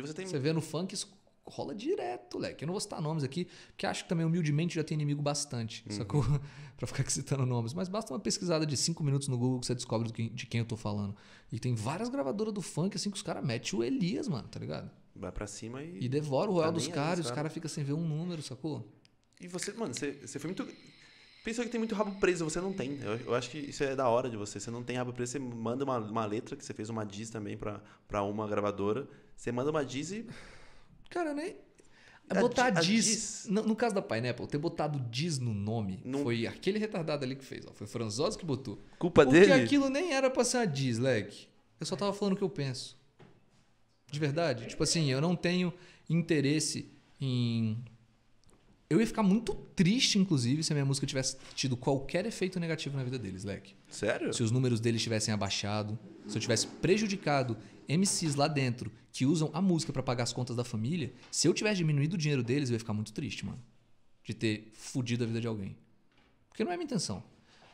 você tem. Você vê no funk isso rola direto, leque. Eu não vou citar nomes aqui, porque acho que também humildemente já tem inimigo bastante, uhum. sacou? pra ficar citando nomes. Mas basta uma pesquisada de cinco minutos no Google que você descobre de quem eu tô falando. E tem várias gravadoras do funk, assim, que os caras metem o Elias, mano, tá ligado? Vai pra cima e. E devora o royal tá dos caras, e os caras ficam sem ver um número, sacou? E você, mano, você, você foi muito. Pensa que tem muito rabo preso, você não tem. Eu, eu, acho que isso é da hora de você. Você não tem rabo preso, você manda uma, uma letra, que você fez uma diz também pra, pra uma gravadora. Você manda uma diz e. Cara, nem. Né? Botar a, diz. No, no, caso da Pineapple, ter botado diz no nome não... foi aquele retardado ali que fez. Ó, foi o Franzoso que botou. Culpa Porque dele? Porque aquilo nem era pra ser uma diz, leque. Eu só tava falando o que eu penso. De verdade. Tipo assim, eu não tenho interesse em eu ia ficar muito triste, inclusive, se a minha música tivesse tido qualquer efeito negativo na vida deles, Leque. Sério? Se os números deles tivessem abaixado, se eu tivesse prejudicado MCs lá dentro que usam a música para pagar as contas da família, se eu tivesse diminuído o dinheiro deles, eu ia ficar muito triste, mano. De ter fudido a vida de alguém. Porque não é minha intenção.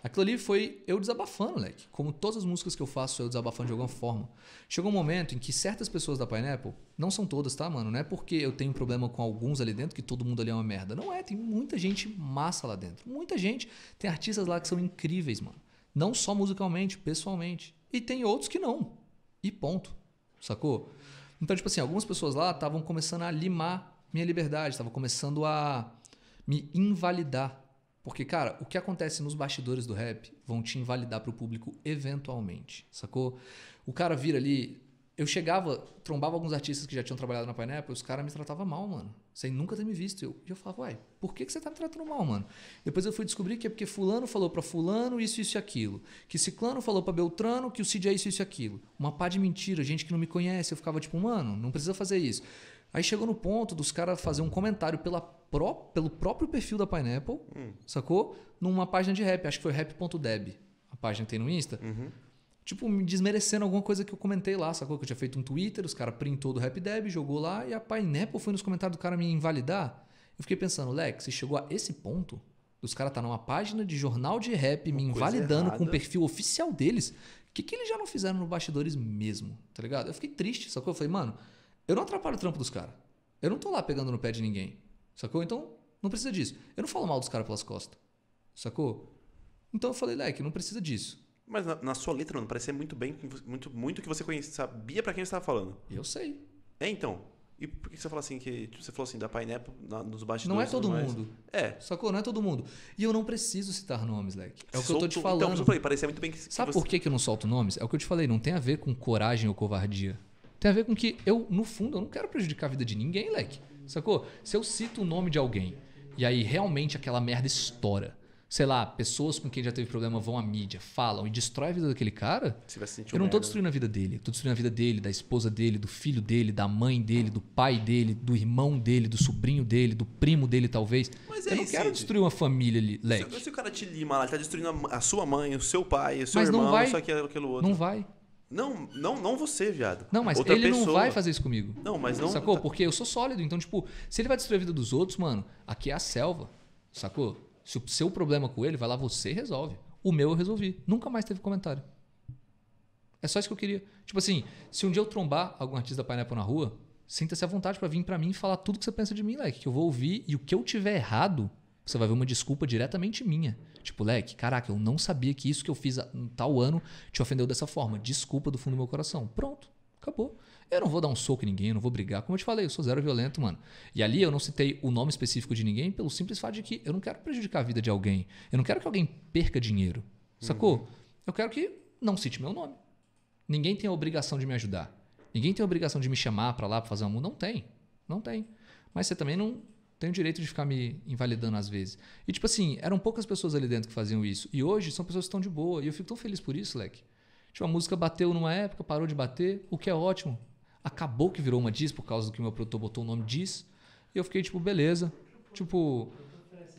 Aquilo ali foi eu desabafando, moleque. Como todas as músicas que eu faço, eu desabafando de alguma forma. Chegou um momento em que certas pessoas da Pineapple, não são todas, tá, mano? Não é porque eu tenho problema com alguns ali dentro que todo mundo ali é uma merda. Não é, tem muita gente massa lá dentro. Muita gente. Tem artistas lá que são incríveis, mano. Não só musicalmente, pessoalmente. E tem outros que não. E ponto. Sacou? Então, tipo assim, algumas pessoas lá estavam começando a limar minha liberdade, estavam começando a me invalidar porque, cara, o que acontece nos bastidores do rap vão te invalidar pro público eventualmente, sacou? O cara vira ali. Eu chegava, trombava alguns artistas que já tinham trabalhado na Pineapple, os caras me tratavam mal, mano. Sem nunca ter me visto. Eu, e eu falava, uai, por que, que você tá me tratando mal, mano? Depois eu fui descobrir que é porque fulano falou para fulano isso, isso e aquilo. Que ciclano falou para Beltrano que o Cid é isso, isso e aquilo. Uma pá de mentira, gente que não me conhece. Eu ficava tipo, mano, não precisa fazer isso. Aí chegou no ponto dos caras fazer um comentário pela pró pelo próprio perfil da Pineapple, hum. sacou? Numa página de rap, acho que foi rap.deb, a página que tem no Insta. Uhum. Tipo, me desmerecendo alguma coisa que eu comentei lá, sacou? Que eu tinha feito um Twitter, os caras printou do rap deb, jogou lá e a Pineapple foi nos comentários do cara me invalidar. Eu fiquei pensando, Lex, se chegou a esse ponto, os caras tá numa página de jornal de rap Uma me invalidando com o perfil oficial deles. O que, que eles já não fizeram no bastidores mesmo, tá ligado? Eu fiquei triste, sacou? Eu falei, mano, eu não atrapalho o trampo dos caras. Eu não tô lá pegando no pé de ninguém. Sacou? Então, não precisa disso. Eu não falo mal dos caras pelas costas. Sacou? Então eu falei, leque, não precisa disso. Mas na, na sua letra, não parecia muito bem, muito, muito que você conhecia, sabia para quem você estava falando. Eu sei. É, então. E por que você fala assim que tipo, você falou assim da né, Pineapple na, nos bastidores? Não é todo mundo. É. Sacou? Não é todo mundo. E eu não preciso citar nomes, Leque. É o que Solto, eu tô te então, falando. Então, eu falei, parecia muito bem que Sabe você... por que, que eu não solto nomes? É o que eu te falei, não tem a ver com coragem ou covardia tem a ver com que eu, no fundo, eu não quero prejudicar a vida de ninguém, leque. Sacou? Se eu cito o nome de alguém e aí realmente aquela merda estoura. Sei lá, pessoas com quem já teve problema vão à mídia, falam e destrói a vida daquele cara. Você vai sentir eu não tô merda. destruindo a vida dele. Eu tô destruindo a vida dele, da esposa dele, do filho dele, da mãe dele, do pai dele, do irmão dele, do sobrinho dele, do primo dele, talvez. Mas é eu aí, não quero Cid, destruir uma família ali, leque. Se, se o cara te lima lá, ele tá destruindo a, a, sua mãe, o seu pai, o seu Mas irmão, vai, só que é aquilo outro. Não vai. Não, não, não você, viado. Não, mas Outra ele pessoa. não vai fazer isso comigo. Não, mas não. Sacou? Tá- Porque eu sou sólido. Então, tipo, se ele vai destruir a vida dos outros, mano, aqui é a selva. Sacou? Se o seu problema com ele, vai lá, você resolve. O meu eu resolvi. Nunca mais teve comentário. É só isso que eu queria. Tipo assim, se um dia eu trombar algum artista da Pineapple na rua, sinta-se à vontade para vir para mim e falar tudo que você pensa de mim, like, que eu vou ouvir e o que eu tiver errado, você vai ver uma desculpa diretamente minha. Tipo, leque, caraca, eu não sabia que isso que eu fiz em tal ano te ofendeu dessa forma. Desculpa do fundo do meu coração. Pronto, acabou. Eu não vou dar um soco em ninguém, eu não vou brigar. Como eu te falei, eu sou zero violento, mano. E ali eu não citei o nome específico de ninguém pelo simples fato de que eu não quero prejudicar a vida de alguém. Eu não quero que alguém perca dinheiro. Sacou? Uhum. Eu quero que não cite meu nome. Ninguém tem a obrigação de me ajudar. Ninguém tem a obrigação de me chamar para lá para fazer uma Não tem. Não tem. Mas você também não tenho o direito de ficar me invalidando às vezes. E, tipo assim, eram poucas pessoas ali dentro que faziam isso. E hoje são pessoas que estão de boa. E eu fico tão feliz por isso, Leque. Tipo, a música bateu numa época, parou de bater, o que é ótimo. Acabou que virou uma diz por causa do que o meu produtor botou o nome diz. E eu fiquei tipo, beleza. Tipo,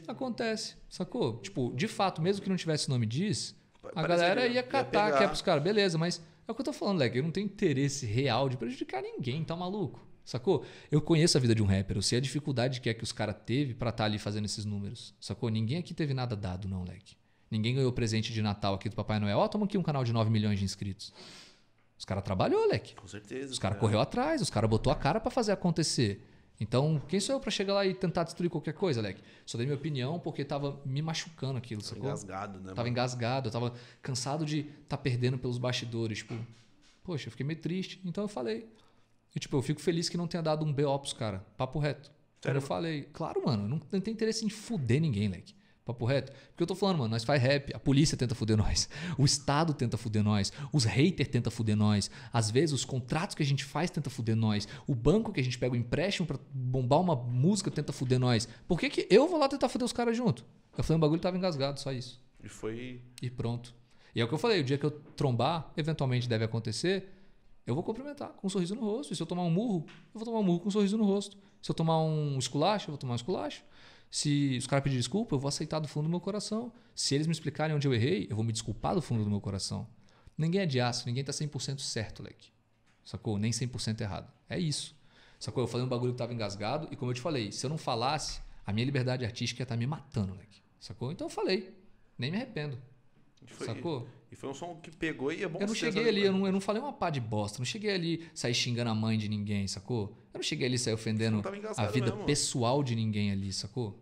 acontece, sacou? Tipo, de fato, mesmo que não tivesse o nome diz, a galera ia catar, ia que é pros caras, beleza, mas é o que eu tô falando, Leque. Eu não tenho interesse real de prejudicar ninguém, tá maluco? Sacou? Eu conheço a vida de um rapper, eu sei a dificuldade que é que os caras teve para estar tá ali fazendo esses números. Sacou? Ninguém aqui teve nada dado, não, leque. Ninguém ganhou presente de Natal aqui do Papai Noel. Ó, oh, toma aqui um canal de 9 milhões de inscritos. Os caras trabalhou, leque. Com certeza. Os caras cara. correu atrás, os caras botou a cara para fazer acontecer. Então, quem sou eu para chegar lá e tentar destruir qualquer coisa, Leque? Só dei minha opinião porque tava me machucando aquilo, tava sacou? Engasgado, né? Tava mano? engasgado, eu tava cansado de estar tá perdendo pelos bastidores, tipo, poxa, eu fiquei meio triste. Então eu falei, e, tipo, eu fico feliz que não tenha dado um B.O. pros caras. Papo reto. Sério? eu falei, claro, mano, não, não interesse em fuder ninguém, leque. Papo reto. Porque eu tô falando, mano, nós faz rap, a polícia tenta fuder nós, o Estado tenta fuder nós, os haters tenta fuder nós, às vezes os contratos que a gente faz tenta fuder nós, o banco que a gente pega o empréstimo para bombar uma música tenta fuder nós. Por que, que eu vou lá tentar fuder os caras junto? Eu falei, o bagulho tava engasgado, só isso. E foi. E pronto. E é o que eu falei, o dia que eu trombar, eventualmente deve acontecer, eu vou cumprimentar com um sorriso no rosto. E se eu tomar um murro, eu vou tomar um murro com um sorriso no rosto. Se eu tomar um esculacho, eu vou tomar um esculacho. Se os caras pedirem desculpa, eu vou aceitar do fundo do meu coração. Se eles me explicarem onde eu errei, eu vou me desculpar do fundo do meu coração. Ninguém é de aço, ninguém tá 100% certo, leque. Sacou? Nem 100% errado. É isso. Sacou? Eu falei um bagulho que tava engasgado e, como eu te falei, se eu não falasse, a minha liberdade artística ia estar tá me matando, leque. Sacou? Então eu falei. Nem me arrependo. Foi, Sacou? E foi um som que pegou e é bom Eu não cheguei ali, eu não, eu não falei uma pá de bosta. Eu não cheguei ali sair xingando a mãe de ninguém, sacou? Eu não cheguei ali sair ofendendo a vida mesmo. pessoal de ninguém ali, sacou?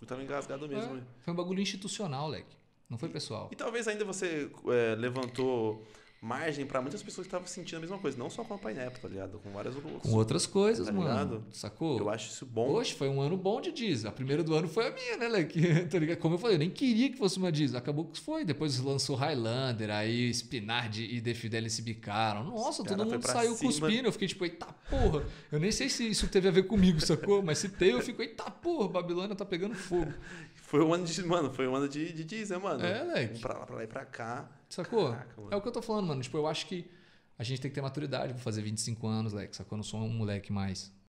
Eu tava engasgado mesmo. É, né? foi um bagulho institucional, leque. Não foi pessoal. E, e talvez ainda você é, levantou margem para muitas pessoas que estavam sentindo a mesma coisa, não só com a Pineapple, tá ligado? Com várias outras Com outras coisas, tá mano. Ligado? Sacou? Eu acho isso bom. Poxa, foi um ano bom de Diz. A primeira do ano foi a minha, né, Leque? tá ligado? Como eu falei, eu nem queria que fosse uma Diz. Acabou que foi. Depois lançou Highlander, aí Spinard e The Fidelis se bicaram. Nossa, todo mundo saiu cima. cuspindo. Eu fiquei tipo, eita porra. Eu nem sei se isso teve a ver comigo, sacou? Mas se teve, eu fico, eita porra, Babilônia tá pegando fogo. foi um ano de, mano, foi um ano de, de Diz, né, mano? É, Leque. pra lá, pra lá e pra cá. Sacou? Caraca, é o que eu tô falando, mano. Tipo, eu acho que a gente tem que ter maturidade pra fazer 25 anos, Lex. Sacou? Eu não sou um moleque mais.